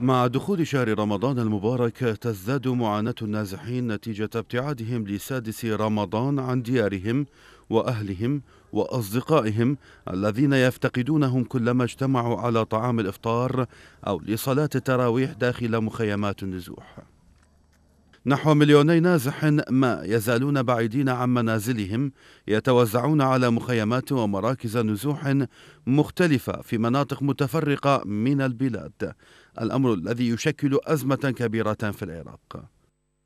مع دخول شهر رمضان المبارك تزداد معاناة النازحين نتيجة ابتعادهم لسادس رمضان عن ديارهم وأهلهم وأصدقائهم الذين يفتقدونهم كلما اجتمعوا على طعام الإفطار أو لصلاة التراويح داخل مخيمات النزوح نحو مليوني نازح ما يزالون بعيدين عن منازلهم يتوزعون على مخيمات ومراكز نزوح مختلفة في مناطق متفرقة من البلاد الأمر الذي يشكل أزمة كبيرة في العراق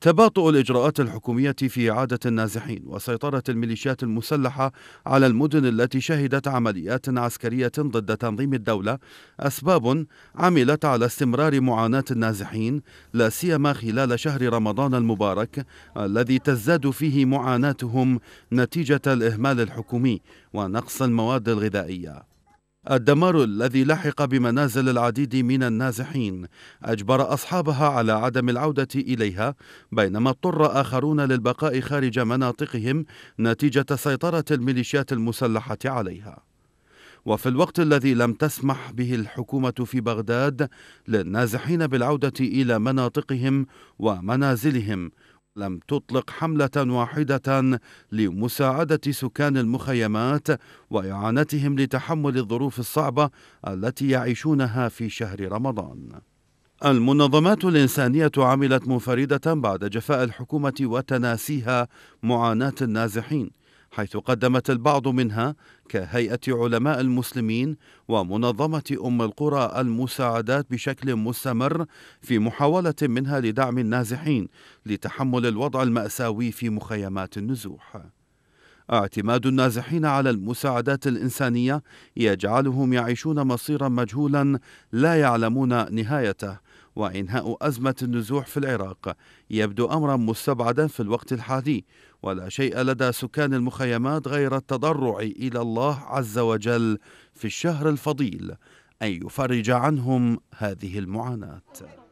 تباطؤ الإجراءات الحكومية في إعادة النازحين وسيطرة الميليشيات المسلحة على المدن التي شهدت عمليات عسكرية ضد تنظيم الدولة أسباب عملت على استمرار معاناة النازحين لا سيما خلال شهر رمضان المبارك الذي تزداد فيه معاناتهم نتيجة الإهمال الحكومي ونقص المواد الغذائية الدمار الذي لحق بمنازل العديد من النازحين اجبر اصحابها على عدم العوده اليها بينما اضطر اخرون للبقاء خارج مناطقهم نتيجه سيطره الميليشيات المسلحه عليها وفي الوقت الذي لم تسمح به الحكومه في بغداد للنازحين بالعوده الى مناطقهم ومنازلهم لم تطلق حملة واحدة لمساعدة سكان المخيمات وإعانتهم لتحمل الظروف الصعبة التي يعيشونها في شهر رمضان. المنظمات الإنسانية عملت منفردة بعد جفاء الحكومة وتناسيها معاناة النازحين حيث قدمت البعض منها كهيئة علماء المسلمين ومنظمة أم القرى المساعدات بشكل مستمر في محاولة منها لدعم النازحين لتحمل الوضع المأساوي في مخيمات النزوح اعتماد النازحين على المساعدات الإنسانية يجعلهم يعيشون مصيرا مجهولا لا يعلمون نهايته وإنهاء أزمة النزوح في العراق يبدو أمرا مستبعدا في الوقت الحالي ولا شيء لدى سكان المخيمات غير التضرع إلى الله عز وجل في الشهر الفضيل أن يفرج عنهم هذه المعاناة